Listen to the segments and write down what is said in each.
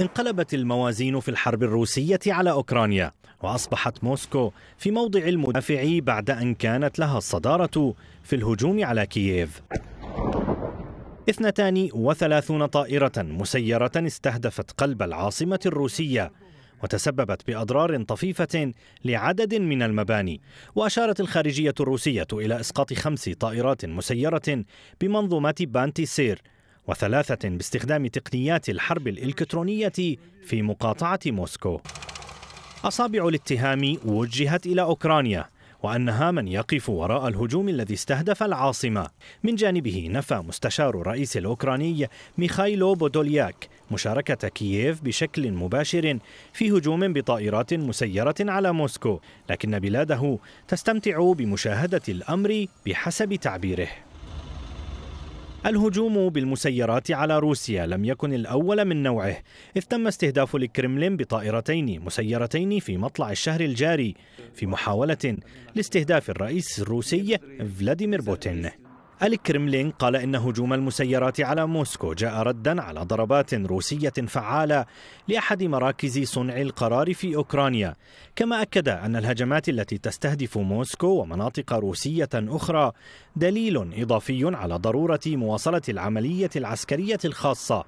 انقلبت الموازين في الحرب الروسية على أوكرانيا وأصبحت موسكو في موضع المدافع بعد أن كانت لها الصدارة في الهجوم على كييف 32 طائرة مسيرة استهدفت قلب العاصمة الروسية وتسببت بأضرار طفيفة لعدد من المباني وأشارت الخارجية الروسية إلى إسقاط خمس طائرات مسيرة بمنظومات بانتي سير وثلاثة باستخدام تقنيات الحرب الإلكترونية في مقاطعة موسكو أصابع الاتهام وجهت إلى أوكرانيا وأنها من يقف وراء الهجوم الذي استهدف العاصمة من جانبه نفى مستشار الرئيس الأوكراني ميخايلو بودولياك مشاركة كييف بشكل مباشر في هجوم بطائرات مسيرة على موسكو لكن بلاده تستمتع بمشاهدة الأمر بحسب تعبيره الهجوم بالمسيرات على روسيا لم يكن الأول من نوعه إذ تم استهداف الكرملين بطائرتين مسيرتين في مطلع الشهر الجاري في محاولة لاستهداف الرئيس الروسي فلاديمير بوتين الكرملين قال إن هجوم المسيرات على موسكو جاء ردا على ضربات روسية فعالة لأحد مراكز صنع القرار في أوكرانيا كما أكد أن الهجمات التي تستهدف موسكو ومناطق روسية أخرى دليل إضافي على ضرورة مواصلة العملية العسكرية الخاصة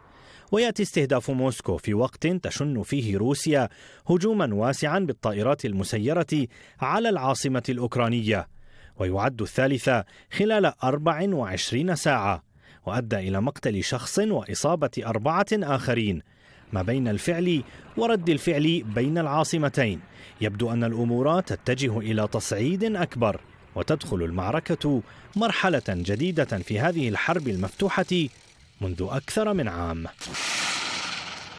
وياتي استهداف موسكو في وقت تشن فيه روسيا هجوما واسعا بالطائرات المسيره على العاصمه الاوكرانيه ويعد الثالثة خلال 24 ساعة وأدى إلى مقتل شخص وإصابة أربعة آخرين ما بين الفعل ورد الفعل بين العاصمتين يبدو أن الأمور تتجه إلى تصعيد أكبر وتدخل المعركة مرحلة جديدة في هذه الحرب المفتوحة منذ أكثر من عام